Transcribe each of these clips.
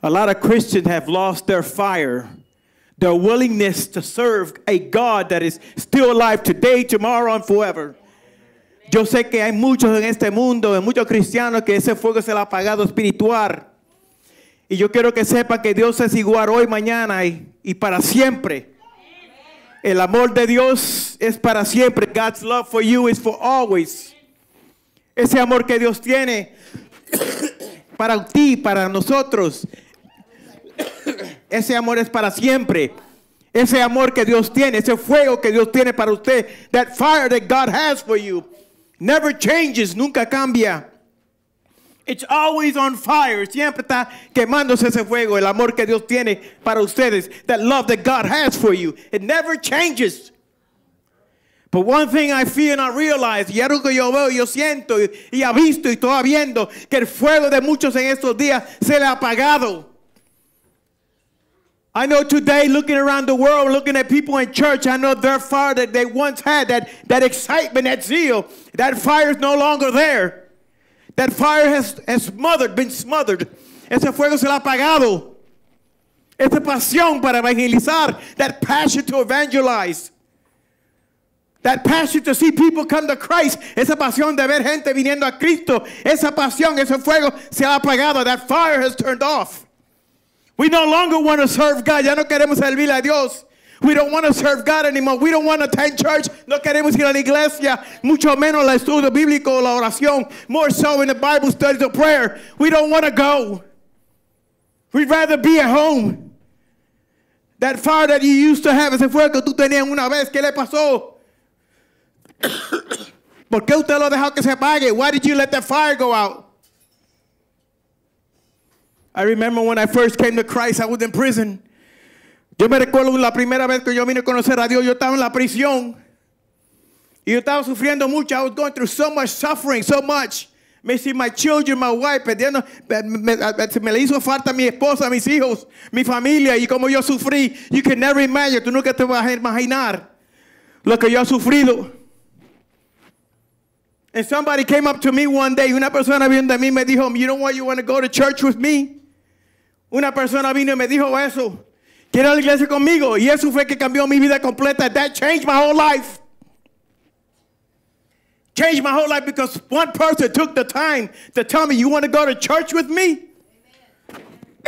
A lot of Christians have lost their fire, their willingness to serve a God that is still alive today, tomorrow, and forever. Yo sé que hay muchos en este mundo, en muchos cristianos, que ese fuego se lo ha apagado espiritual. Y yo quiero que sepan que Dios es igual hoy, mañana y, y para siempre. El amor de Dios es para siempre. God's love for you is for always. Ese amor que Dios tiene para ti, para nosotros, ese amor es para siempre. Ese amor que Dios tiene, ese fuego que Dios tiene para usted, that fire that God has for you, never changes, nunca cambia. It's always on fire. Siempre está quemándose ese fuego, el amor que Dios tiene para ustedes, that love that God has for you. It never changes. But one thing I feel and I realize, y algo que yo veo, yo siento y, y ha visto y todavía viendo, que el fuego de muchos en estos días se le ha apagado. I know today, looking around the world, looking at people in church, I know their fire that they once had, that, that excitement, that zeal, that fire is no longer there. That fire has, has smothered, been smothered. Ese fuego se lo ha apagado. Esa pasión para evangelizar, that passion to evangelize. That passion to see people come to Christ. Esa pasión de ver gente viniendo a Cristo. Esa pasión, ese fuego se ha apagado. That fire has turned off. We no longer want to serve God. Ya no queremos servir a Dios. We don't want to serve God anymore. We don't want to attend church. No queremos ir a la iglesia, mucho menos la estudio bíblico, la oración. More so in the Bible studies or prayer. We don't want to go. We'd rather be at home. That fire that you used to have, ese fuego que tú tenías una vez, ¿qué le pasó? ¿Por qué usted lo dejó que se apague? Why did you let that fire go out? I remember when I first came to Christ, I was in prison. Yo me recuerdo la primera vez que yo vine a conocer a Dios, yo estaba en la prisión. Y yo estaba sufriendo mucho. I was going through so much suffering, so much. missing my children, my wife, perdiendo, me, me, le hizo falta mi esposa, mis hijos, mi familia y como yo sufrí. You can never imagine, tú nunca te vas a imaginar lo que yo he sufrido. And somebody came up to me one day, una persona viendo de mí me dijo, you know what, you want to go to church with me? Una persona vino y me dijo eso. Quiero a la iglesia conmigo. Y eso fue que cambió mi vida completa. That changed my whole life. Changed my whole life because one person took the time to tell me, You want to go to church with me?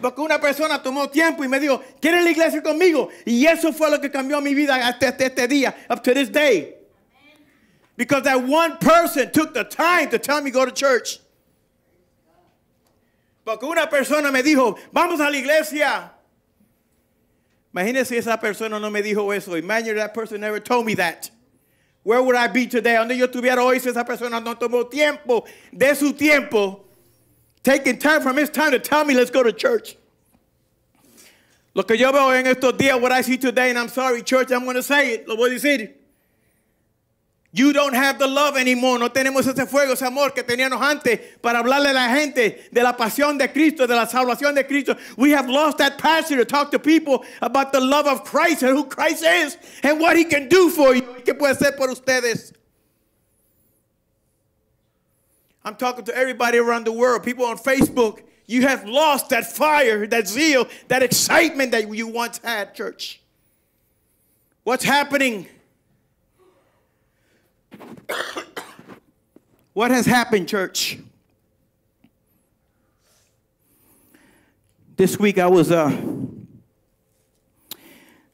Porque una persona tomó tiempo y me dijo, ¿quieres la iglesia conmigo? Y eso fue lo que cambió mi vida hasta este, este día, up to this day. Because that one person took the time to tell me go to church. Porque una persona me dijo, vamos a la iglesia. Imagínense esa persona no me dijo eso. Imagine that person never told me that. Where would I be today? Donde yo estuviera hoy si esa persona no tomó tiempo de su tiempo, taking time from his time to tell me let's go to church. Lo que yo veo en estos días, what I see today, and I'm sorry, church, I'm going to say it, lo voy a decir. You don't have the love anymore. No tenemos ese fuego, ese amor que teníamos antes para hablarle a la gente de la pasión de Cristo, de la salvación de Cristo. We have lost that passion to talk to people about the love of Christ and who Christ is and what he can do for you. ¿Qué puede hacer por ustedes? I'm talking to everybody around the world, people on Facebook. You have lost that fire, that zeal, that excitement that you once had, church. What's happening? what has happened, church? This week I was uh,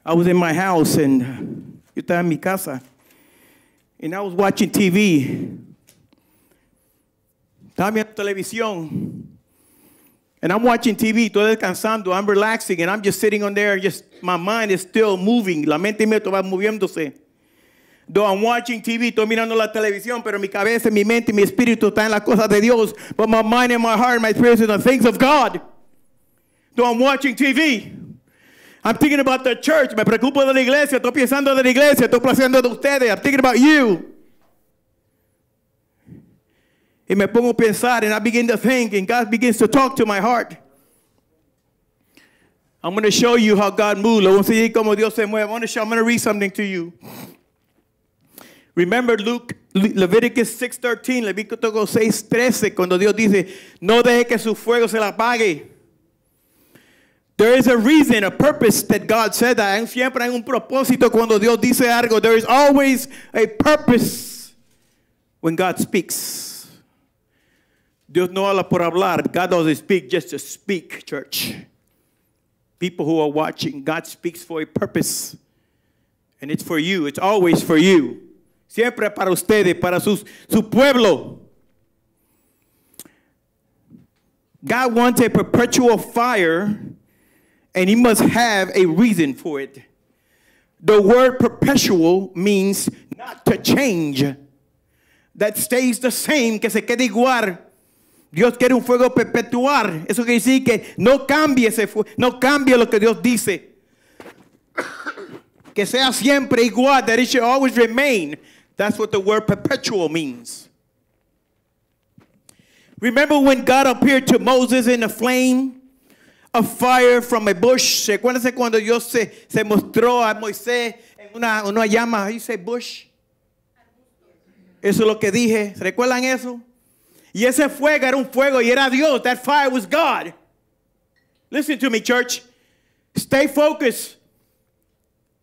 I was in my house and you estaba en mi casa and I was watching TV. Estaba viendo televisión. And I'm watching TV, todo descansando, I'm relaxing, and I'm just sitting on there, just my mind is still moving. La mente me estaba moviéndose. Though I'm watching TV, estoy mirando la televisión, pero mi cabeza, mi mente, mi espíritu está en las cosas de Dios. But my mind and my heart my spirit is in the things of God. Though I'm watching TV, I'm thinking about the church. Me preocupo de la iglesia. Estoy pensando de la iglesia. Estoy pensando de ustedes. I'm thinking about you. Y me pongo a pensar, and I begin to think, and God begins to talk to my heart. I'm going to show you how God moves. I want to see cómo Dios se mueve. I want to show. I'm going to read something to you. Remember Luke, Leviticus 6:13, Leviticus 6:13, cuando Dios dice, no deje que su fuego se la apague. There is a reason, a purpose that God said that. Siempre hay un propósito cuando Dios dice algo. There is always a purpose when God speaks. Dios no habla por hablar. God doesn't speak just to speak, church. People who are watching, God speaks for a purpose. And it's for you. It's always for you. Siempre para ustedes, para sus, su pueblo. God wants a perpetual fire, and He must have a reason for it. The word perpetual means not to change, that stays the same, que se quede igual. Dios quiere un fuego perpetuar. Eso quiere decir que no cambie ese no cambie lo que Dios dice. que sea siempre igual, that it should always remain. That's what the word perpetual means. Remember when God appeared to Moses in a flame of fire from a bush? ¿Se acuérdense cuando Dios se, se mostró a Moisés en una, una llama? you say bush? Eso es lo que dije. ¿Se ¿Recuerdan eso? Y ese fuego era un fuego y era Dios. That fire was God. Listen to me, church. Stay focused.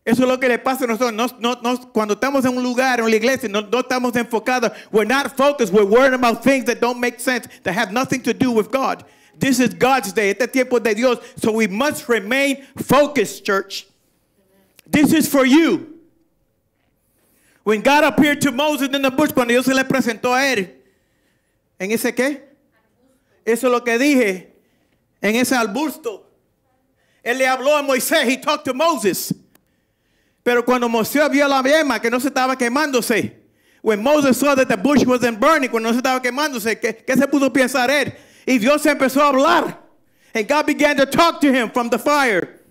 Eso es lo que le pasa a nosotros. Nos, no, nos, cuando estamos en un lugar, en la iglesia, no, no, estamos enfocados. We're not focused. We're worried about things that don't make sense, that have nothing to do with God. This is God's day. Este tiempo de Dios. So we must remain focused, church. This is for you. When God appeared to Moses in the bush, cuando Dios se le presentó a él, ¿en ese qué? Eso es lo que dije, en ese arbusto. Él le habló a Moisés. He talked to Moses. Pero cuando Moisés vio la llama que no se estaba quemándose, when Moses saw that the bush wasn't burning, cuando no se estaba quemándose, ¿qué, ¿qué, se pudo pensar él? Y Dios empezó a hablar. And God began to talk to him from the fire.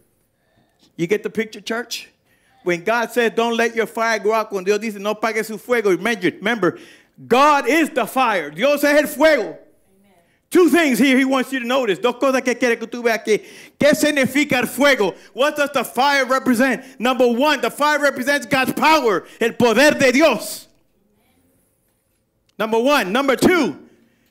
You get the picture, church? When God said, don't let your fire go out, cuando Dios dice, no pague su fuego, remember God is the fire. Dios es el fuego. Two things here he wants you to notice. Dos cosas que quiere que tú veas aquí. ¿Qué significa el fuego? What does the fire represent? Number one, the fire represents God's power, el poder de Dios. Number one. Number two,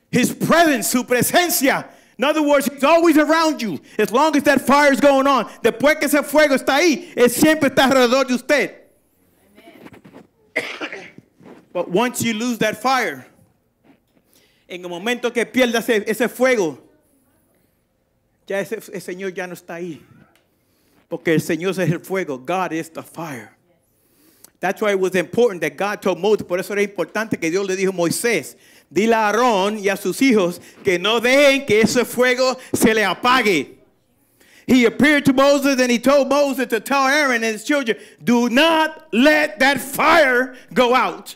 his presence, su presencia. In other words, he's always around you. As long as that fire is going on. Después que ese fuego está ahí, él siempre está alrededor de usted. but once you lose that fire, En el momento que pierda ese, ese fuego, ya ese, Señor ya no está ahí. Porque el Señor es el fuego. God is the fire. That's why it was important that God told Moses. Por eso era importante que Dios le dijo a Moisés, dile a Aarón y a sus hijos que no dejen que ese fuego se le apague. He appeared to Moses and he told Moses to tell Aaron and his children, do not let that fire go out.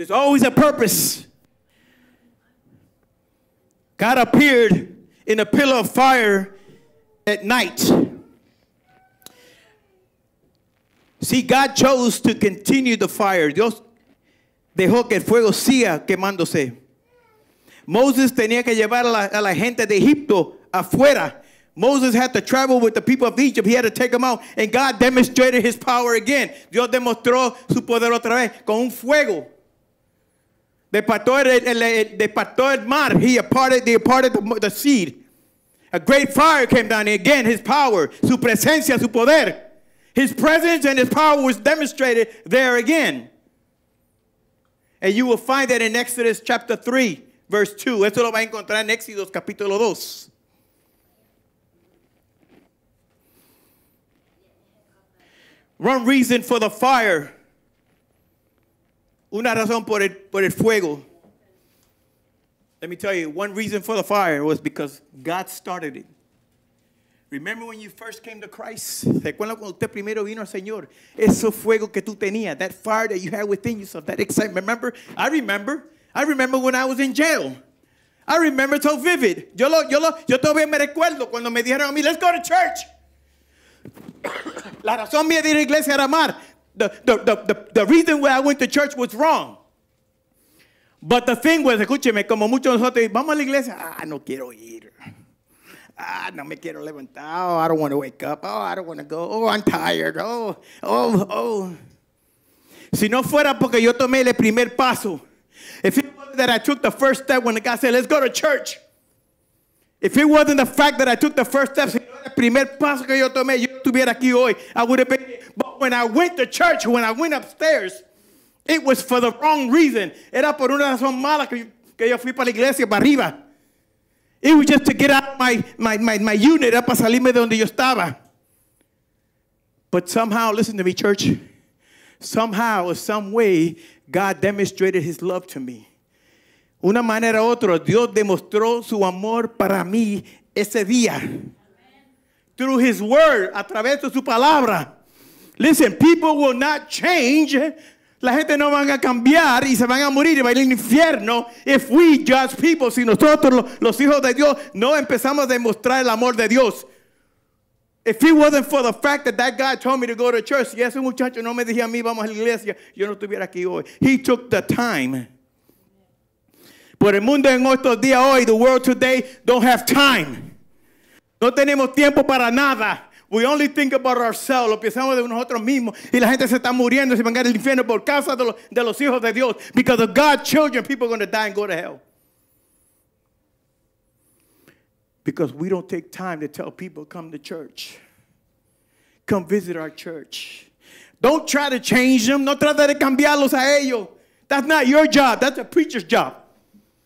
There's always a purpose. God appeared in a pillar of fire at night. See, God chose to continue the fire. Dios dejó que el fuego siga quemándose. Moses tenía que llevar a la, a la gente de Egipto afuera. Moses had to travel with the people of Egypt. He had to take them out. And God demonstrated his power again. Dios demostró su poder otra vez con un fuego. They el, el, they mar. He parted, they parted the, the seed. A great fire came down. And again, his power, su presencia, su poder. His presence and his power was demonstrated there again. And you will find that in Exodus chapter 3, verse 2. Esto lo va a encontrar en Éxodos capítulo 2. One reason for the fire Una razón por el, por el fuego. Let me tell you, one reason for the fire was because God started it. Remember when you first came to Christ? ¿Recuerda cuando usted primero vino al Señor? Ese fuego que tú tenías, that fire that you had within yourself, that excitement. Remember? I remember. I remember when I was in jail. I remember so vivid. Yo, lo, yo, lo, yo todavía me recuerdo cuando me dijeron a mí, let's go to church. La razón mía de ir a iglesia era amar the, the, the, the, reason why I went to church was wrong. But the thing was, escúcheme, como muchos de nosotros, vamos a la iglesia, ah, no quiero ir. Ah, no me quiero levantar. Oh, I don't want to wake up. Oh, I don't want to go. Oh, I'm tired. Oh, oh, oh. Si no fuera porque yo tomé el primer paso, if it wasn't that I took the first step when the guy said, let's go to church, if it wasn't the fact that I took the first step, si no el primer paso que yo tomé, yo estuviera aquí hoy, I would have been. But when I went to church, when I went upstairs, it was for the wrong reason. Era por una razón mala que, que yo fui para la iglesia, para arriba. It was just to get out of my, my, my, my unit, era para salirme de donde yo estaba. But somehow, listen to me, church. Somehow or some way, God demonstrated his love to me. Una manera u otra, Dios demostró su amor para mí ese día. through his word, a través de su palabra. Listen, people will not change. La gente no van a cambiar y se van a morir y va infierno if we judge people. Si nosotros, los hijos de Dios, no empezamos a demostrar el amor de Dios. If it wasn't for the fact that that guy told me to go to church, ese muchacho no me decía a mí vamos a la iglesia, yo no estuviera aquí hoy. He took the time. Por el mundo en estos días hoy, the world today don't have time. No tenemos tiempo para nada. We only think about ourselves, lo pensamos de nosotros mismos. Y la gente se está muriendo, se van a ir al infierno por causa de los, de los hijos de Dios. Because of God's children, people are going to die and go to hell. Because we don't take time to tell people, come to church. Come visit our church. Don't try to change them. No trata de cambiarlos a ellos. That's not your job. That's a preacher's job.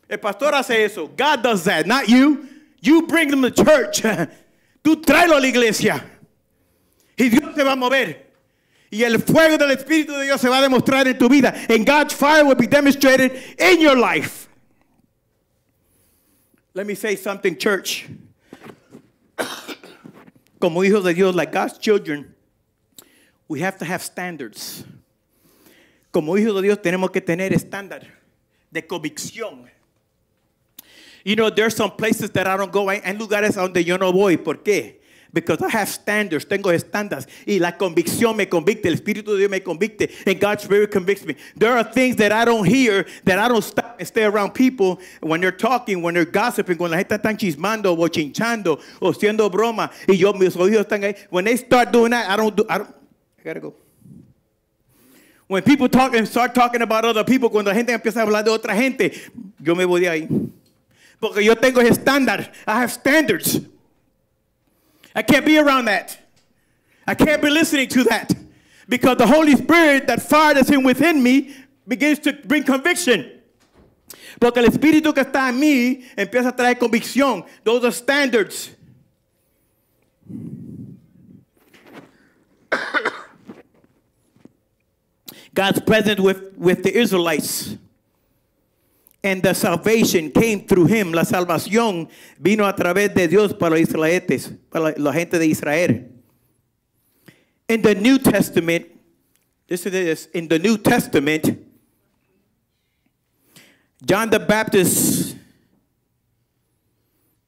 El pastor hace eso. God does that, not you. You bring them to church. Tú tráelo a la iglesia. Y Dios te va a mover. Y el fuego del Espíritu de Dios se va a demostrar en tu vida. And God's fire will be demonstrated in your life. Let me say something, church. Como hijos de Dios, like God's children, we have to have standards. Como hijos de Dios tenemos que tener estándar de convicción You know, there's some places that I don't go. Hay, lugares donde yo no voy. ¿Por qué? Because I have standards, tengo estándares. Y la convicción me convicte, el Espíritu de Dios me convicte, and God's Spirit convicts me. There are things that I don't hear, that I don't stop and stay around people when they're talking, when they're gossiping, cuando la gente está chismando o chinchando o haciendo broma. Y yo, mis oídos están ahí. When they start doing that, I don't do, I don't, I gotta go. When people talk and start talking about other people, cuando la gente empieza a hablar de otra gente, yo me voy de ahí. Porque yo tengo estándar. I have standards. I can't be around that. I can't be listening to that. Because the Holy Spirit, that fire that's in within me, begins to bring conviction. Porque el espíritu que está en mí empieza a traer convicción. Those are standards. God's presence with, with the Israelites. And the salvation came through him. La salvación vino a través de Dios para los israelitas, para la gente de Israel. In the New Testament, this is this, in the New Testament, John the Baptist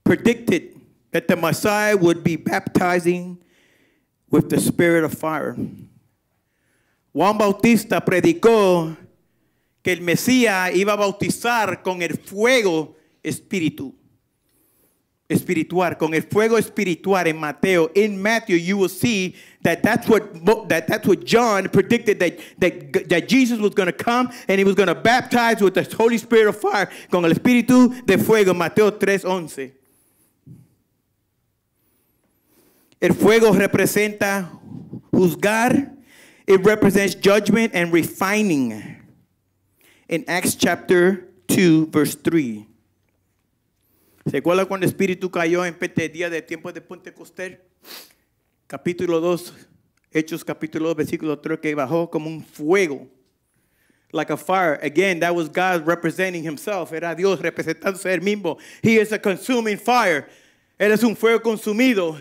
predicted that the Messiah would be baptizing with the spirit of fire. Juan Bautista predicó que el Mesías iba a bautizar con el fuego espíritu. Espiritual, con el fuego espiritual en Mateo. In Matthew, you will see that that's what, that's what John predicted that, that, that Jesus was going to come and he was going to baptize with the Holy Spirit of fire, con el espíritu de fuego. Mateo 3:11. El fuego representa juzgar, it represents judgment and refining en Acts capítulo 2, verse 3. ¿Se acuerda cuando el Espíritu cayó en de de Pentecostés? Capítulo 2, Hechos capítulo 2, versículo 3, que bajó como un fuego. Like a fire. Again, that was God representing himself. Era Dios representándose él mismo. He is a consuming fire. es un fuego consumido.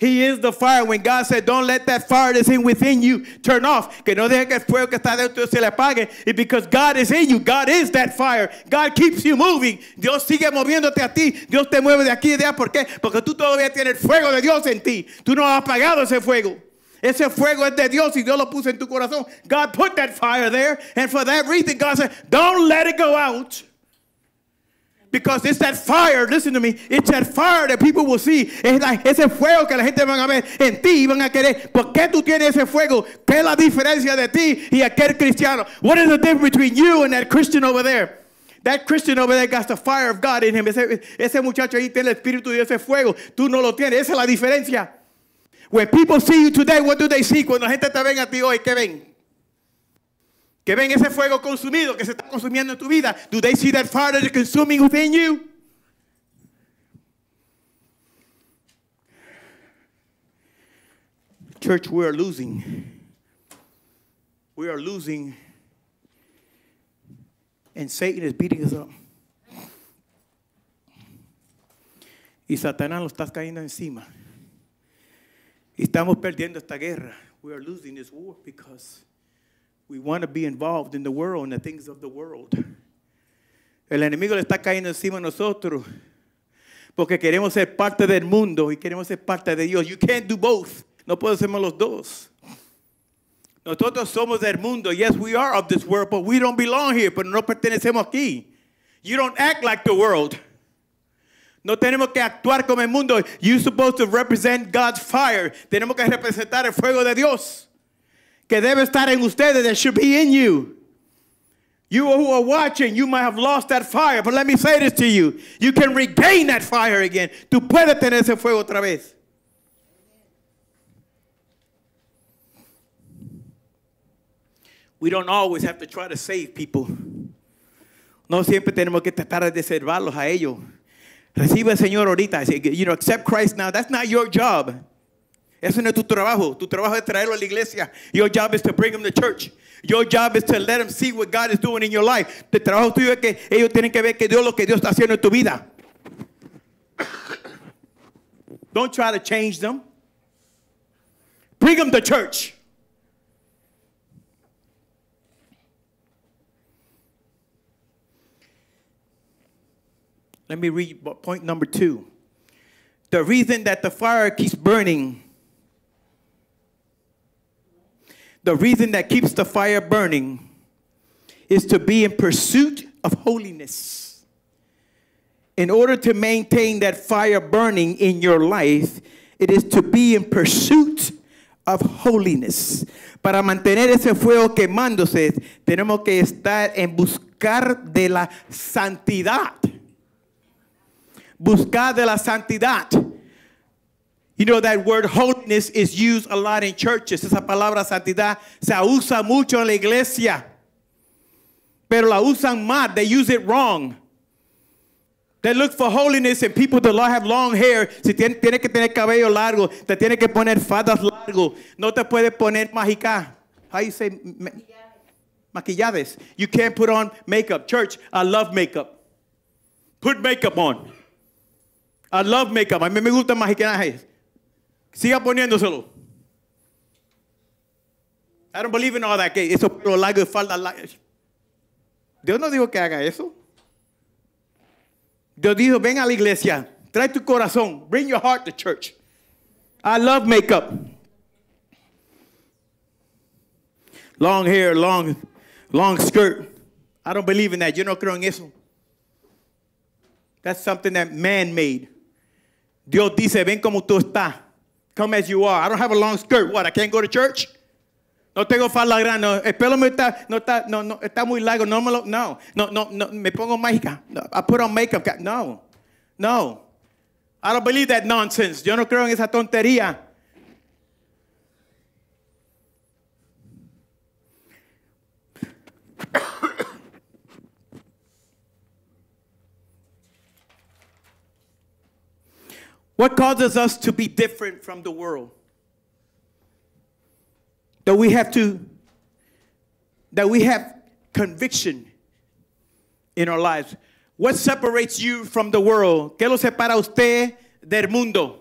He is the fire. When God said, don't let that fire that's in within you turn off. Que no deje que el fuego que está dentro se le apague. It's because God is in you. God is that fire. God keeps you moving. Dios sigue moviéndote a ti. Dios te mueve de aquí y de allá. ¿Por qué? Porque tú todavía tienes fuego de Dios en ti. Tú no has apagado ese fuego. Ese fuego es de Dios y Dios lo puso en tu corazón. God put that fire there. And for that reason, God said, don't let it go out. Because it's that fire, listen to me, it's that fire that people will see. Es ese fuego que la gente van a ver en ti y van a querer. ¿Por qué tú tienes ese fuego? ¿Qué es la diferencia de ti y aquel cristiano? What is the difference between you and that Christian over there? That Christian over there got the fire of God in him. Ese, ese muchacho ahí tiene el espíritu de ese fuego. Tú no lo tienes. Esa es la diferencia. When people see you today, what do they see? Cuando la gente te ven a ti hoy, ¿qué ven? Que ven ese fuego consumido que se está consumiendo en tu vida. Do they see that fire that consuming within you? Church, we are losing. We are losing. And Satan is beating us up. Y Satanás lo está cayendo encima. Y estamos perdiendo esta guerra. We are losing this war because we want to be involved in the world and the things of the world. El enemigo le está cayendo encima a nosotros porque queremos ser parte del mundo y queremos ser parte de Dios. You can't do both. No podemos los dos. Nosotros somos del mundo. Yes, we are of this world, but we don't belong here. Pero no pertenecemos aquí. You don't act like the world. No tenemos que actuar como el mundo. You're supposed to represent God's fire. Tenemos que representar el fuego de Dios que debe estar en ustedes, that should be in you. You who are watching, you might have lost that fire, but let me say this to you. You can regain that fire again. Tú puedes tener ese fuego otra vez. We don't always have to try to save people. No siempre tenemos que tratar de salvarlos a ellos. Recibe al Señor ahorita. You know, accept Christ now. That's not your job. Ese no es tu trabajo. Tu trabajo es traerlo a la iglesia. Your job is to bring them to church. Your job is to let them see what God is doing in your life. El trabajo tuyo es que ellos tienen que ver que Dios lo que Dios está haciendo en tu vida. Don't try to change them. Bring them to church. Let me read point number two. The reason that the fire keeps burning The reason that keeps the fire burning is to be in pursuit of holiness. In order to maintain that fire burning in your life, it is to be in pursuit of holiness. Para mantener ese fuego quemándose, tenemos que estar en buscar de la santidad. Buscar de la santidad. You know that word holiness is used a lot in churches. Esa palabra santidad se usa mucho en la iglesia. Pero la usan mal. They use it wrong. They look for holiness in people that have long hair. Si tiene que tener cabello largo, te tiene que poner fadas largo. No te puedes poner mágica. How you say? Maquillades. You can't put on makeup. Church, I love makeup. Put makeup on. I love makeup. A mí me gusta maquillajes. Siga poniéndoselo. I don't believe in all that. Que eso largo Dios no dijo que haga eso. Dios dijo, ven a la iglesia. Trae tu corazón. Bring your heart to church. I love makeup. Long hair, long, long skirt. I don't believe in that. Yo no creo en eso. That's something that man made. Dios dice, ven como tú estás. Come as you are. I don't have a long skirt. What? I can't go to church? No tengo falda grande. El pelo me está, no está, no, no, está muy largo. No, no, no, no, no, me pongo makeup. I put on makeup. No, no. I don't believe that nonsense. Yo no creo en esa tontería. What causes us to be different from the world? That we have to, that we have conviction in our lives. What separates you from the world? ¿Qué lo separa usted del mundo?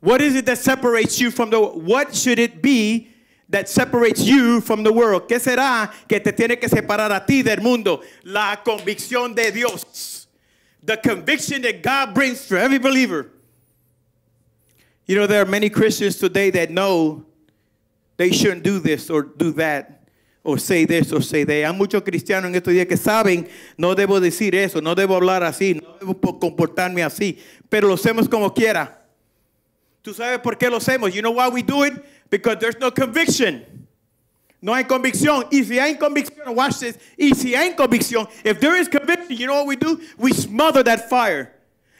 What is it that separates you from the What should it be that separates you from the world? ¿Qué será que te tiene que separar a ti del mundo? La convicción de Dios the conviction that God brings for every believer. You know, there are many Christians today that know they shouldn't do this or do that or say this or say that. Hay muchos cristianos en estos días que saben, no debo decir eso, no debo hablar así, no debo comportarme así, pero lo hacemos como quiera. ¿Tú sabes por qué lo hacemos? You know why we do it? Because there's no conviction. No hay convicción. Y si hay convicción, watch this. Y si hay convicción, if there is conviction, you know what we do? We smother that fire.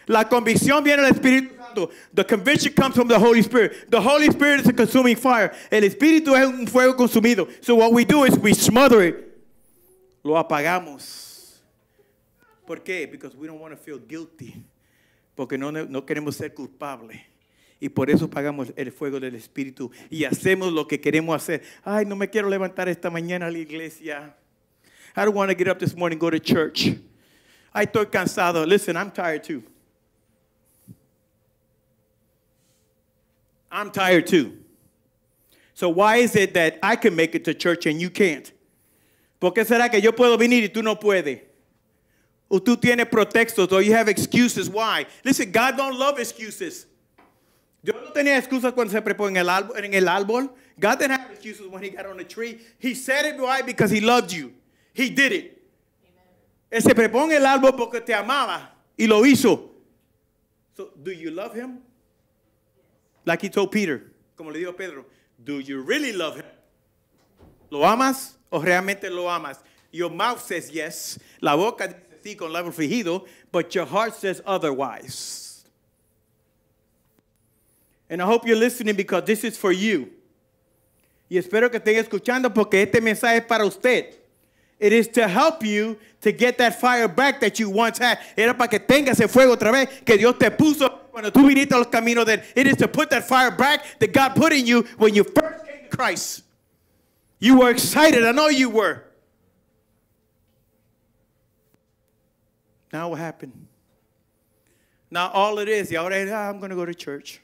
La convicción viene del Espíritu Santo. The conviction comes from the Holy Spirit. The Holy Spirit is a consuming fire. El Espíritu es un fuego consumido. So what we do is we smother it. Lo apagamos. ¿Por qué? Because we don't want to feel guilty. Porque no, no queremos ser culpables. Y por eso pagamos el fuego del Espíritu y hacemos lo que queremos hacer. Ay, no me quiero levantar esta mañana a la iglesia. I don't want to get up this morning and go to church. Ay, estoy cansado. Listen, I'm tired too. I'm tired too. So why is it that I can make it to church and you can't? ¿Por qué será que yo puedo venir y tú no puedes? O tú tienes pretextos o you have excuses. Why? Listen, God don't love excuses. Yo no tenía excusas cuando se preparó en el árbol. En el árbol. God didn't have excuses when he got on the tree. He said it right because he loved you. He did it. Ese Él se preparó en el árbol porque te amaba y lo hizo. So, do you love him? Like he told Peter, como le dijo Pedro, do you really love him? ¿Lo amas o realmente lo amas? Your mouth says yes, la boca dice sí con labio fingido, but your heart says otherwise. And I hope you're listening because this is for you. Y espero que estén escuchando porque este mensaje es para usted. It is to help you to get that fire back that you once had. Era para que tengas ese fuego otra vez que Dios te puso cuando tú viniste a los caminos de It is to put that fire back that God put in you when you first came to Christ. You were excited. I know you were. Now what happened? Now all it is, y ahora ah, I'm going to go to church.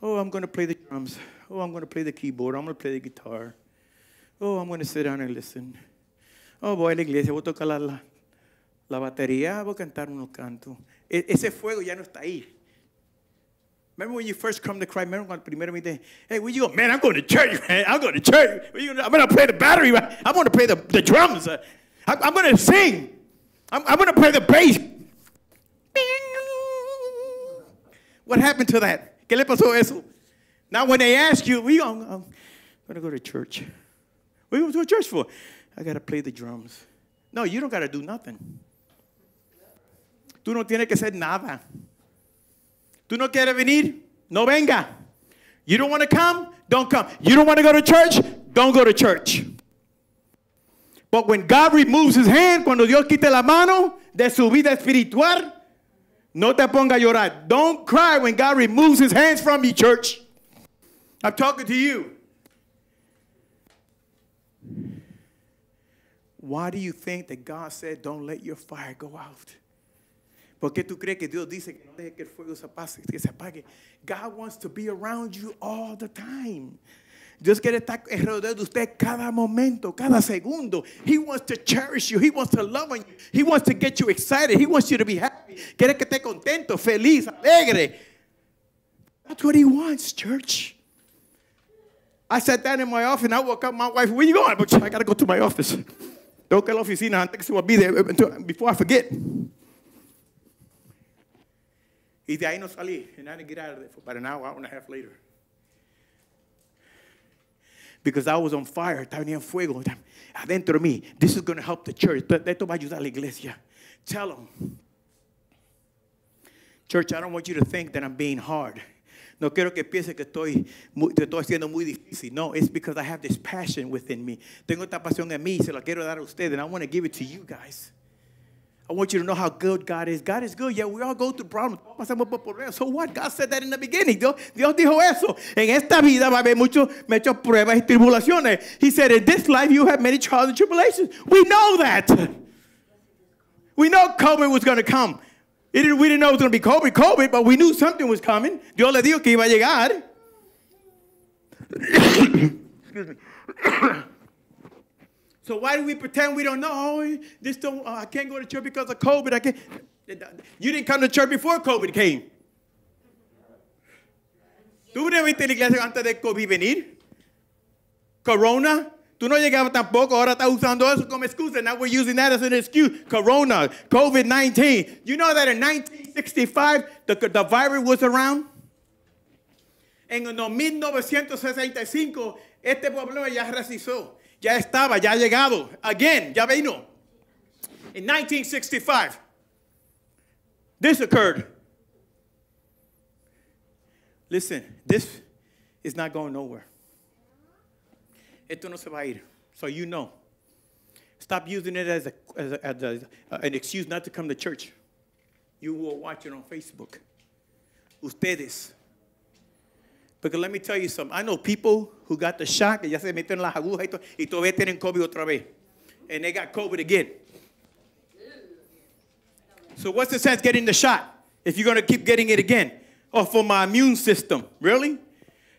Oh, I'm going to play the drums. Oh, I'm going to play the keyboard. I'm going to play the guitar. Oh, I'm going to sit down and listen. Oh, voy a la iglesia, voy a tocar la, la, la batería, voy a cantar unos cantos. E ese fuego ya no está ahí. Remember when you first come to Christ? Remember cuando primero me dije, hey, where you go? Man, I'm going to church, man. I'm going to church. Gonna, I'm going to play the battery. I'm going to play the, the drums. Uh, I'm, I'm going to sing. I'm, I'm going to play the bass. What happened to that? ¿Qué le pasó a eso? Now when they ask you, we i I'm gonna go to church. What are you going to church for? I gotta play the drums. No, you don't gotta do nothing. Tú no tienes que hacer nada. Tú no quieres venir, no venga. You don't want to come, don't come. You don't want to go to church, don't go to church. But when God removes his hand, cuando Dios quite la mano de su vida espiritual, no te ponga a llorar. Don't cry when God removes his hands from you, church. I'm talking to you. Why do you think that God said, don't let your fire go out? ¿Por qué tú crees que Dios dice que no deje que el fuego se apague, que se apague? God wants to be around you all the time. Dios quiere estar rodeado de usted cada momento, cada segundo. He wants to cherish you. He wants to love on you. He wants to get you excited. He wants you to be happy. Quiere que esté contento, feliz, alegre. That's what he wants, church. I sat down in my office I woke up. My wife, where you going? But I gotta go to my office. Tengo que ir a la oficina antes que se be there eh, eh, before I forget. Y de ahí no salí. And I didn't get out of there for about an hour, hour and a half later because I was on fire, tenía fuego adentro de mí. This is going to help the church. Esto va a ayudar a la iglesia. Tell them. Church, I don't want you to think that I'm being hard. No quiero que piense que estoy, que estoy haciendo muy difícil. No, it's because I have this passion within me. Tengo esta pasión en mí, se la quiero dar a ustedes, and I want to give it to you guys. I want you to know how good God is. God is good. Yeah, we all go through problems. pasamos por problemas. So what? God said that in the beginning. Dios, Dios dijo eso. En esta vida va a haber muchos, pruebas y tribulaciones. He said, in this life you have many trials and tribulations. We know that. We know COVID was going to come. It didn't, we didn't know it was going to be COVID, COVID, but we knew something was coming. Dios le dijo que iba a llegar. Excuse me. So why do we pretend we don't know? Oh, this don't, uh, I can't go to church because of COVID. I can't. You didn't come to church before COVID came. Tú no viste la iglesia antes de COVID venir. Corona. Tú no llegabas tampoco. Ahora estás usando eso como excusa. Now we're using that as an excuse. Corona, COVID-19. You know that in 1965 the, the virus was around? En 1965 este problema ya recesó. Ya estaba, ya ha llegado. Again, ya vino. In 1965, this occurred. Listen, this is not going nowhere. Esto no se va a ir. So you know. Stop using it as, a, as, a, as a, uh, an excuse not to come to church. You watch watching on Facebook. Ustedes because let me tell you something. I know people who got the shot, que ya se las agujas y, to y todavía tienen COVID otra vez. And they got COVID again. So what's the sense getting the shot if you're going to keep getting it again? Or oh, for my immune system. Really?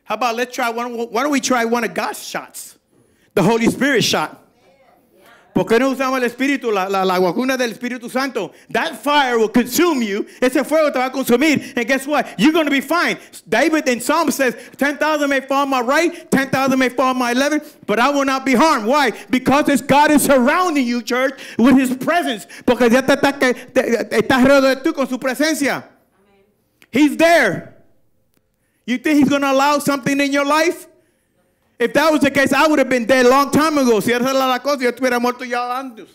How about let's try one, why don't we try one of God's shots? The Holy Spirit shot. ¿Por qué no usamos el Espíritu, la, la, la vacuna del Espíritu Santo? That fire will consume you. Ese fuego te va a consumir. And guess what? You're going to be fine. David in Psalm says, 10,000 may fall on my right, 10,000 may fall on my left, but I will not be harmed. Why? Because God is surrounding you, church, with His presence. Porque ya te está, te, está alrededor de tú con su presencia. He's there. You think He's going to allow something in your life? If that was the case, I would have been dead a long time ago. Si esa era la cosa, yo estuviera muerto ya antes.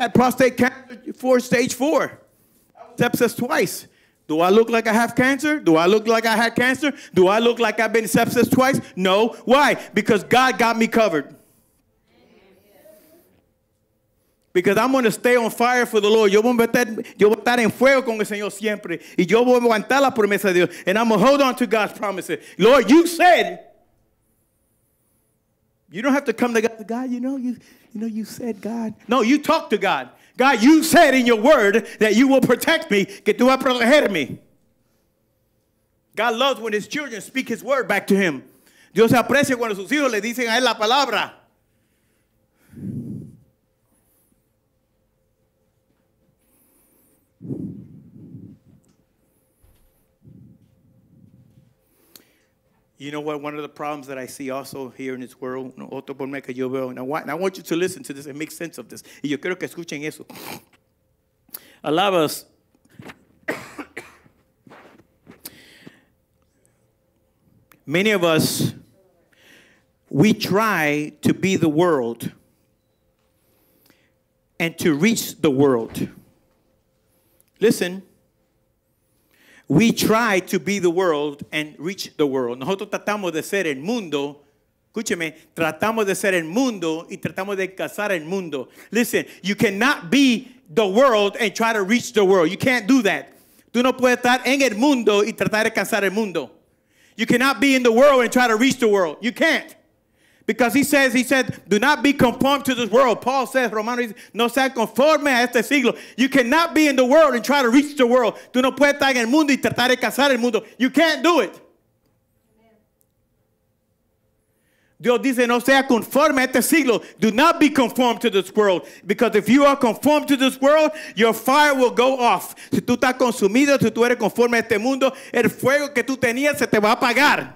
Had prostate cancer for stage four. Sepsis twice. Do I look like I have cancer? Do I look like I had cancer? Do I look like I've been sepsis twice? No. Why? Because God got me covered. Because I'm going to stay on fire for the Lord. Yo voy, a estar, yo voy a estar en fuego con el Señor siempre. Y yo voy a aguantar la promesa de Dios. And I'm going to hold on to God's promises. Lord, you said. You don't have to come to God. God, you know, you, you know, you said God. No, you talk to God. God, you said in your word that you will protect me, que tú vas a me. God loves when his children speak his word back to him. Dios aprecia cuando sus hijos le dicen a él la palabra. You know what? One of the problems that I see also here in this world, otro problema que yo veo, and I want you to listen to this and make sense of this. Y yo quiero que escuchen eso. us, Many of us, we try to be the world and to reach the world. Listen, we try to be the world and reach the world. Nosotros tratamos de ser el mundo. Escúcheme, tratamos de ser el mundo y tratamos de casar el mundo. Listen, you cannot be the world and try to reach the world. You can't do that. Tú no puedes estar en el mundo y tratar de alcanzar el mundo. You cannot be in the world and try to reach the world. You can't. Because he says, he said, do not be conformed to this world. Paul says, Romanos, no sean conforme a este siglo. You cannot be in the world and try to reach the world. Tú no puedes estar en el mundo y tratar de casar el mundo. You can't do it. Dios dice, no sea conforme a este siglo. Do not be conformed to this world. Because if you are conformed to this world, your fire will go off. Si tú estás consumido, si tú eres conforme a este mundo, el fuego que tú tenías se te va a apagar.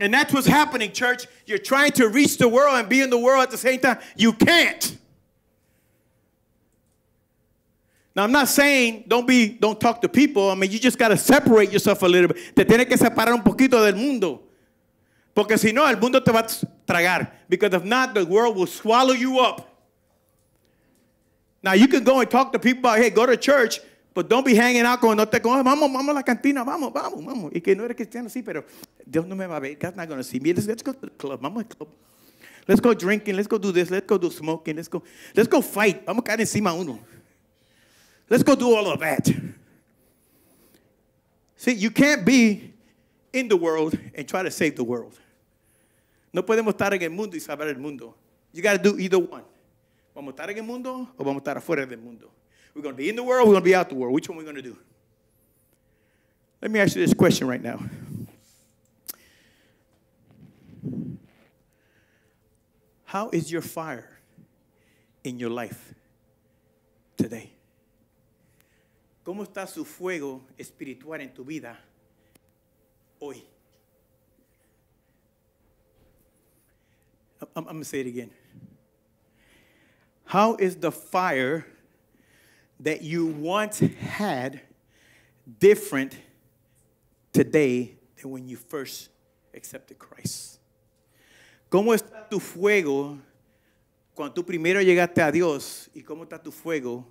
And that's what's happening, church. You're trying to reach the world and be in the world at the same time. You can't. Now I'm not saying don't be don't talk to people. I mean, you just got to separate yourself a little bit. Te tienes que separar un poquito del mundo. Porque si no, el mundo te va a tragar. Because if not, the world will swallow you up. Now you can go and talk to people about, hey, go to church, But pues don't be hanging out con, no te vamos, vamos a la cantina, vamos, vamos, vamos. Y que no eres cristiano, sí, pero Dios no me va a ver. God's not going to see me. Let's, let's go to the club, vamos al club. Let's go drinking, let's go do this, let's go do smoking, let's go, let's go fight. Vamos a caer encima uno. Let's go do all of that. See, you can't be in the world and try to save the world. No podemos estar en el mundo y salvar el mundo. You got to do either one. Vamos a estar en el mundo o vamos a estar afuera del mundo. We're going to be in the world, we're going to be out the world. Which one are we going to do? Let me ask you this question right now. How is your fire in your life today? ¿Cómo está su fuego espiritual en tu vida hoy? I'm, I'm going to say it again. How is the fire that you once had different today than when you first accepted Christ? ¿Cómo está tu fuego cuando tú primero llegaste a Dios y cómo está tu fuego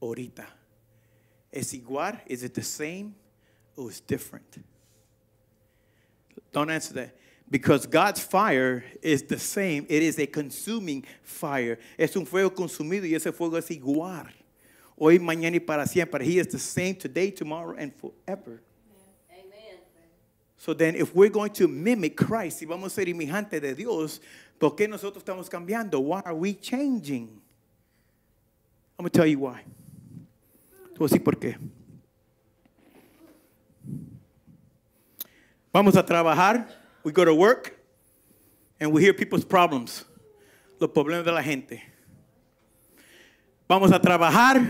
ahorita? ¿Es igual? Is it the same? Or is different? Don't answer that. Because God's fire is the same. It is a consuming fire. Es un fuego consumido y ese fuego es igual hoy, mañana y para siempre. He is the same today, tomorrow, and forever. Amen. So then, if we're going to mimic Christ, si vamos a ser imitantes de Dios, ¿por qué nosotros estamos cambiando? Why are we changing? I'm going to tell you why. Te voy a decir por qué. Vamos a trabajar, we go to work, and we hear people's problems. Los problemas de la gente. Vamos a trabajar.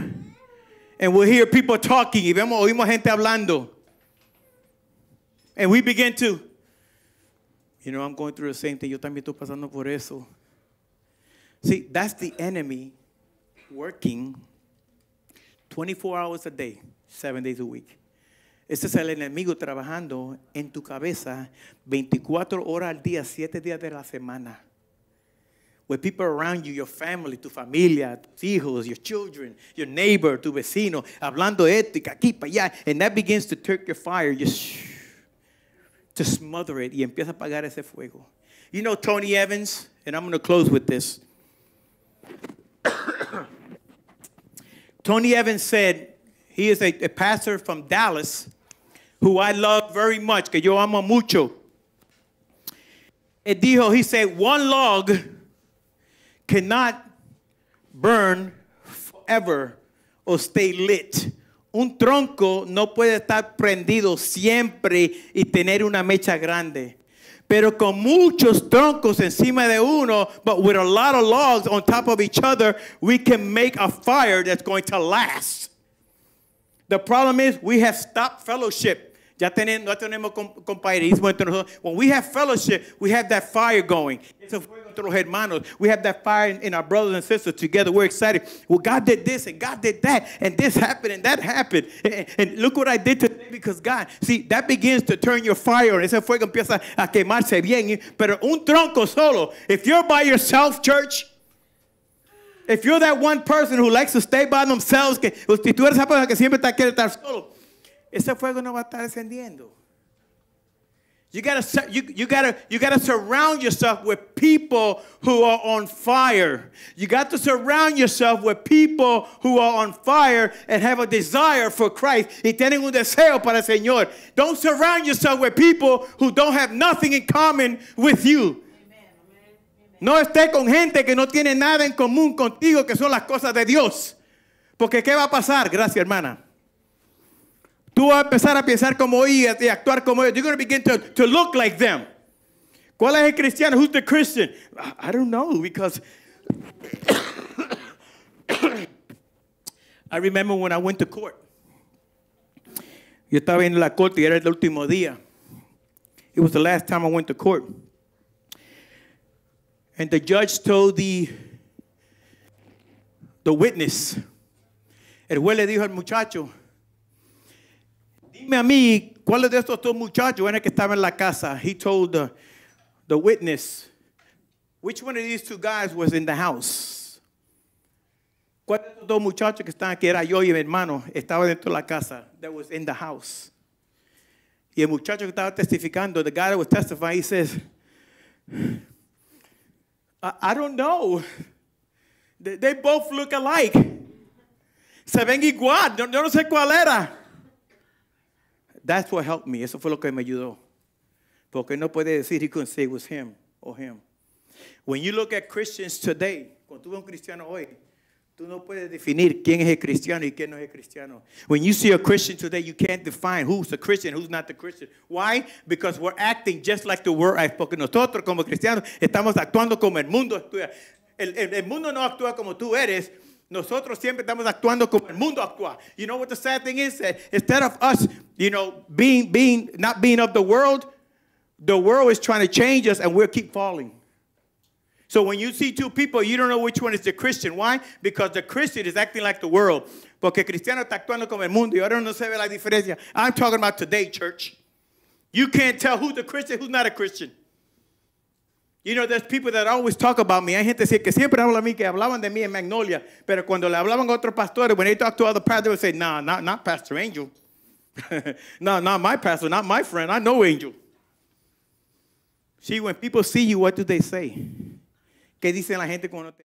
And we hear people talking. Y vemos, oímos gente hablando. And we begin to, you know, I'm going through the same thing. Yo también estoy pasando por eso. See, that's the enemy working 24 hours a day, seven days a week. Ese es el enemigo trabajando en tu cabeza 24 horas al día, 7 días de la semana. with people around you, your family, tu familia, tus hijos, your children, your neighbor, tu vecino, hablando esto y aquí para allá, and that begins to take your fire, just to smother it, y empieza a apagar ese fuego. You know Tony Evans, and I'm going to close with this. Tony Evans said, he is a, a, pastor from Dallas who I love very much, que yo amo mucho. It he said, one log cannot burn forever or stay lit. Un tronco no puede estar prendido siempre y tener una mecha grande. Pero con muchos troncos encima de uno, but with a lot of logs on top of each other, we can make a fire that's going to last. The problem is we have stopped fellowship tenemos, entre nosotros. When we have fellowship, we have that fire going. fuego entre los hermanos. We have that fire in, in our brothers and sisters together. We're excited. Well, God did this and God did that and this happened and that happened. And, and look what I did today because God. See, that begins to turn your fire. Ese fuego empieza a quemarse bien. Eh, pero un tronco solo. If you're by yourself, church, if you're that one person who likes to stay by themselves, que, si tú eres esa persona que siempre está, quiere estar solo, ese fuego no va a estar encendiendo. You gotta, you, you, gotta, you gotta surround yourself with people who are on fire. You got to surround yourself with people who are on fire and have a desire for Christ. Y tienen un deseo para el Señor. Don't surround yourself with people who don't have nothing in common with you. No esté con gente que no tiene nada en común contigo, que son las cosas de Dios. Porque ¿qué va a pasar? Gracias, hermana. Tú vas a empezar a pensar como ellos y actuar como ellos. You're going to begin to, to look like them. ¿Cuál es el cristiano? Who's the Christian? I, don't know because I remember when I went to court. Yo estaba en la corte y era el último día. It was the last time I went to court. And the judge told the, the witness, el juez le dijo al muchacho, dime a mí, ¿cuáles de estos dos muchachos eran que estaban en la casa? He told the, the witness, which one of these two guys was in the house? ¿Cuál de estos dos muchachos que estaban aquí era yo y mi hermano? Estaba dentro de la casa, that was in the house. Y el muchacho que estaba testificando, the guy that was testifying, he says, I, I don't know. They, they both look alike. Se ven igual. Yo, yo no sé cuál era. That's what helped me. Eso fue lo que me ayudó. Porque no puede decir he couldn't say it was him or him. When you look at Christians today, cuando tú ves un cristiano hoy, tú no puedes definir quién es el cristiano y quién no es el cristiano. When you see a Christian today, you can't define who's a Christian, who's not the Christian. Why? Because we're acting just like the world acts. Porque nosotros como cristianos estamos actuando como el mundo actúa. El, el, el mundo no actúa como tú eres, Nosotros siempre estamos actuando como el mundo actúa. You know what the sad thing is? Eh, instead of us, you know, being, being, not being of the world, the world is trying to change us and we'll keep falling. So when you see two people, you don't know which one is the Christian. Why? Because the Christian is acting like the world. Porque cristiano está actuando como el mundo y ahora no se ve la diferencia. I'm talking about today, church. You can't tell who's a Christian, who's not a Christian. You know, there's people that always talk about me. Hay gente que siempre habla a mí, que hablaban de mí en Magnolia, pero cuando le hablaban a otros pastores, when they talk to other pastors, they would say, nah, not, not Pastor Angel. no, not my pastor, not my friend. I know Angel. See, when people see you, what do they say? ¿Qué dicen la gente cuando te...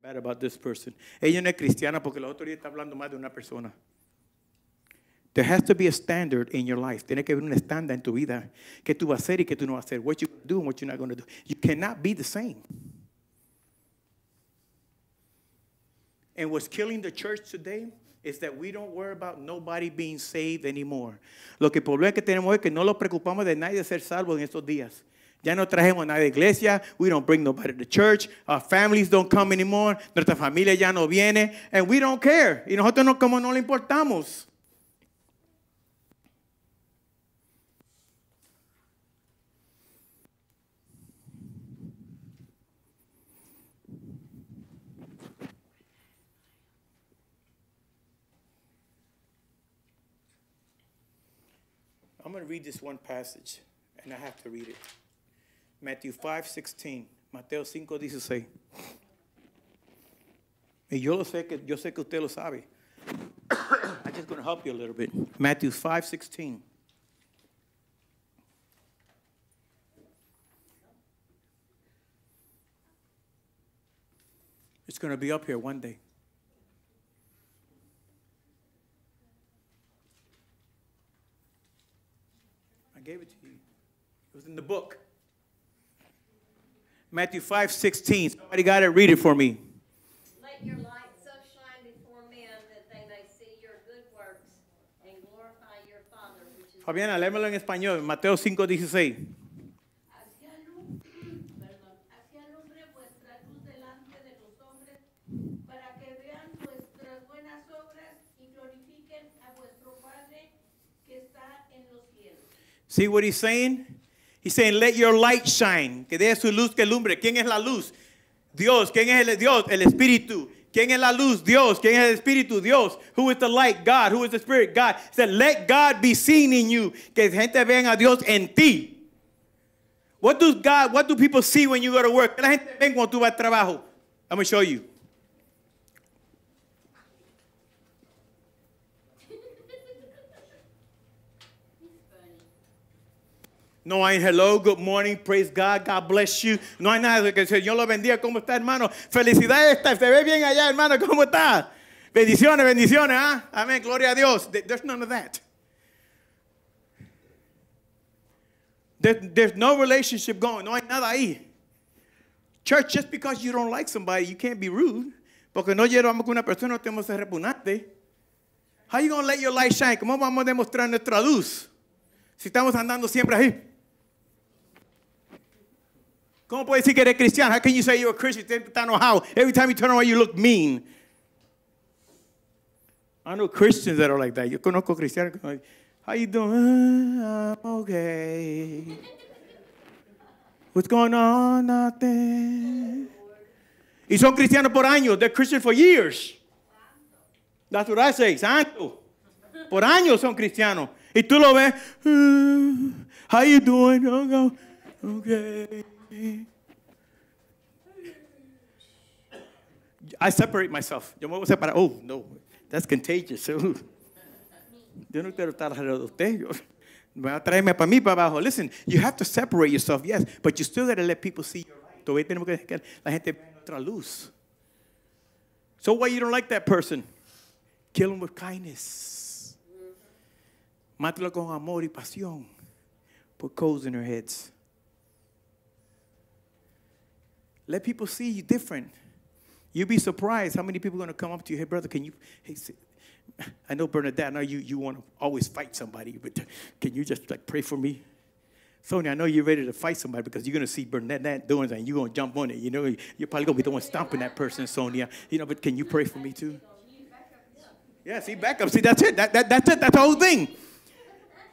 Bad about this person. Ella no es cristiana porque la autoridad día está hablando más de una persona. There has to be a standard in your life. Tiene que haber un estándar en tu vida. ¿Qué tú vas a hacer y qué tú no vas a hacer? What you do and what you're not going to do. You cannot be the same. And what's killing the church today is that we don't worry about nobody being saved anymore. Lo que problema que tenemos es que no nos preocupamos de nadie ser salvo en estos días. Ya no trajemos a nadie a iglesia. We don't bring nobody to church. Our families don't come anymore. Nuestra familia ya no viene. And we don't care. Y nosotros no, como no le importamos. going to read this one passage, and I have to read it. Matthew 5, 16. Mateo 5, 16. Y yo, lo sé que, yo sé que usted lo sabe. I'm just going to help you a little bit. Matthew 5, 16. It's going to be up here one day. in the book. Matthew 5 16. Somebody got it? Read it for me. Let your light so shine before men that they may see your good works and glorify your Father. Which is Fabiana, léemelo en español. Mateo 5 16. See what he's saying? He's saying, let your light shine. Que deje su luz que lumbre. ¿Quién es la luz? Dios. ¿Quién es el Dios? El Espíritu. ¿Quién es la luz? Dios. ¿Quién es el Espíritu? Dios. Who is the light? God. Who is the Spirit? God. He said, let God be seen in you. Que gente vea a Dios en ti. What does God, what do people see when you go to work? La gente ve cuando tú vas al trabajo. I'm going to show you. No hay hello, good morning, praise God, God bless you. No hay nada de que el Señor lo bendiga. ¿Cómo está, hermano? Felicidades, se ve bien allá, hermano. ¿Cómo está? Bendiciones, bendiciones. ¿ah? Amén, gloria a Dios. There's none of that. There's no relationship going. No hay nada ahí. Church, just because you don't like somebody, you can't be rude. Porque no llevamos con una persona, no tenemos que How you gonna let your light shine? ¿Cómo vamos a demostrar nuestra luz? Si estamos andando siempre ahí. ¿Cómo puede decir que eres cristiano? How can you say you're a Christian? Usted está enojado. Every time you turn around, you look mean. I know Christians that are like that. Yo conozco cristianos que How you doing? I'm okay. What's going on? Nothing. Y son cristianos por años. They're Christian for years. That's what I say. Santo. Por años son cristianos. Y tú lo ves. Mm, how you doing? Okay. I separate myself. Yo me voy a separar. Oh, no, that's contagious. Yo no quiero estar alrededor de usted. Yo, me va a traerme para mí, para abajo. Listen, you have to separate yourself, yes, but you still got to let people see your light. Todavía tenemos que la gente otra luz. So why you don't like that person? Kill him with kindness. Mátalo con amor y pasión. Put coals in their heads. Let people see you different. You'd be surprised how many people are going to come up to you. Hey, brother, can you? Hey, sit. I know Bernadette. I know you. You want to always fight somebody, but can you just like pray for me? Sonia, I know you're ready to fight somebody because you're going to see Bernadette doing that. You're going to jump on it. You know, you're probably going to be the one stomping that person, Sonia. You know, but can you pray for me too? Yeah, see, backup. See, that's it. That, that, that's it. That's the whole thing.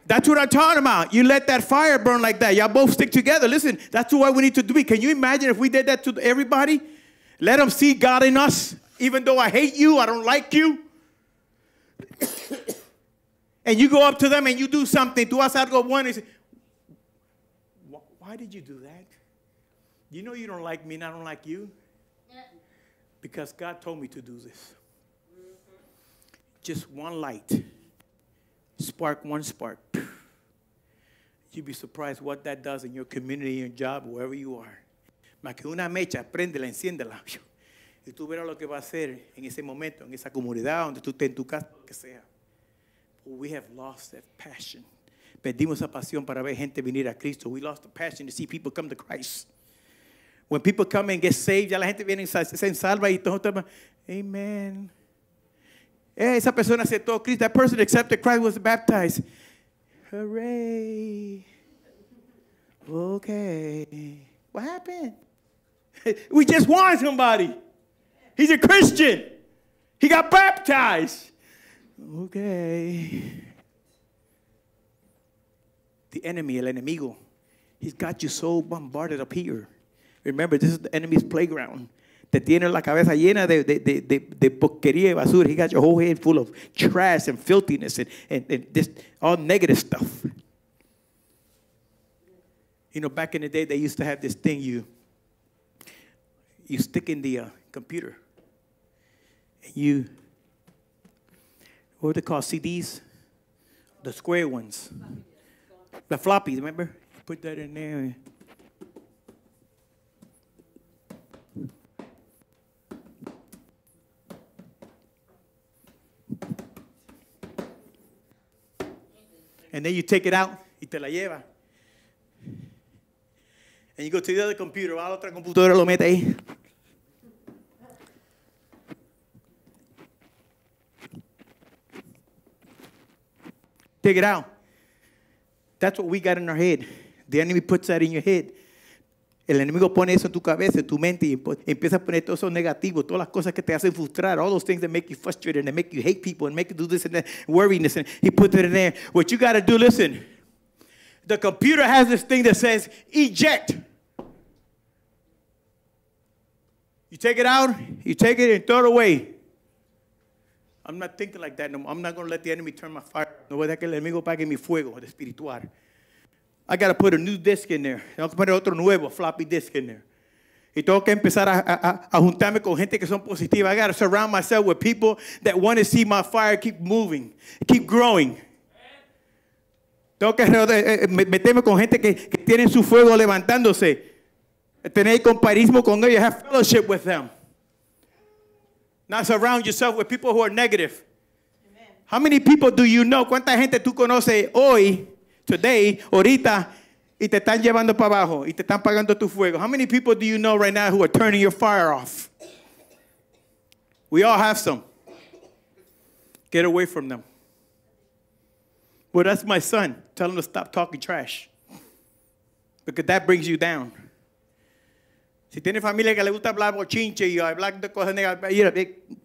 That's what I'm talking about. You let that fire burn like that. Y'all both stick together. Listen, that's what we need to do. Can you imagine if we did that to everybody? Let them see God in us, even though I hate you, I don't like you. and you go up to them and you do something. Do Tú vas go one? and say, why did you do that? You know you don't like me and I don't like you. Because God told me to do this. Just one light Spark one spark. You'd be surprised what that does in your community, your job, wherever you are. Más que una mecha, préndela, enciéndela. Y tú verás lo que va a hacer en ese momento, en esa comunidad, donde tú estés en tu casa, lo que sea. we have lost that passion. Perdimos esa pasión para ver gente venir a Cristo. We lost the passion to see people come to Christ. When people come and get saved, ya la gente viene y se salva y todo, todo, amen. Eh, esa persona aceptó a Cristo. That person accepted Christ was baptized. Hooray. Okay. What happened? We just won somebody. He's a Christian. He got baptized. Okay. The enemy, el enemigo, he's got you so bombarded up here. Remember, this is the enemy's playground te tiene la cabeza llena de, de, de, de porquería y basura. He got your whole head full of trash and filthiness and, and, and all negative stuff. You know, back in the day, they used to have this thing you you stick in the uh, computer. And you, what do they call CDs? The square ones. The floppies, remember? Put that in there. and then you take it out y te la lleva. And you go to the other computer, va a otra computadora, lo mete ahí. Take it out. That's what we got in our head. The enemy puts that in your head. El enemigo pone eso en tu cabeza, en tu mente, y empieza a poner todo eso negativo, todas las cosas que te hacen frustrar, all those things that make you frustrated and that make you hate people and make you do this and that, worryness, and he puts it in there. What you got to do, listen, the computer has this thing that says eject. You take it out, you take it and throw it away. I'm not thinking like that no I'm not going to let the enemy turn my fire. No voy a dejar que el enemigo pague mi fuego espiritual. I gotta put a new disc in there. Tengo que poner otro nuevo floppy disk in there. Y tengo que empezar a, a, a juntarme con gente que son positiva. I gotta surround myself with people that want to see my fire keep moving, keep growing. Tengo que eh, eh, meterme con gente que, que tiene su fuego levantándose. Tener comparismo con ellos. Have fellowship with them. Not surround yourself with people who are negative. Amen. How many people do you know? ¿Cuánta gente tú conoces hoy? today, ahorita, y te están llevando para abajo, y te están pagando tu fuego. How many people do you know right now who are turning your fire off? We all have some. Get away from them. Well, that's my son. Tell him to stop talking trash. Because that brings you down. Si tiene familia que le gusta hablar bochinche y hablar de cosas negativas,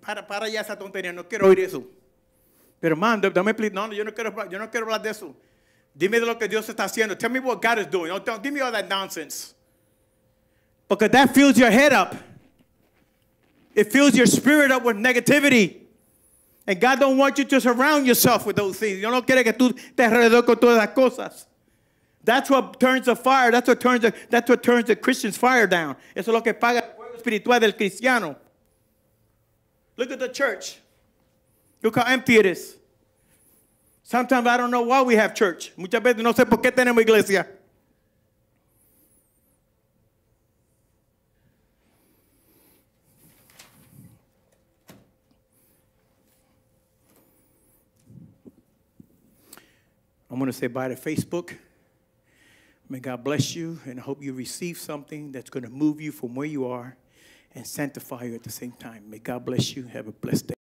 para, para ya esa tontería, no quiero oír eso. Pero, man, dame please, no, yo no quiero, yo no quiero hablar de eso. Dime lo que Dios está haciendo. Tell me what God is doing. Don't, oh, don't give me all that nonsense. Because that fills your head up. It fills your spirit up with negativity. And God don't want you to surround yourself with those things. Dios no quiere que tú te alrededor con todas las cosas. That's what turns the fire. That's what turns the, that's what turns the Christian's fire down. Eso es lo que paga el fuego espiritual del cristiano. Look at the church. Look how empty it is. Sometimes I don't know why we have church. Muchas veces no sé por qué tenemos iglesia. I'm going to say bye to Facebook. May God bless you, and I hope you receive something that's going to move you from where you are and sanctify you at the same time. May God bless you. Have a blessed day.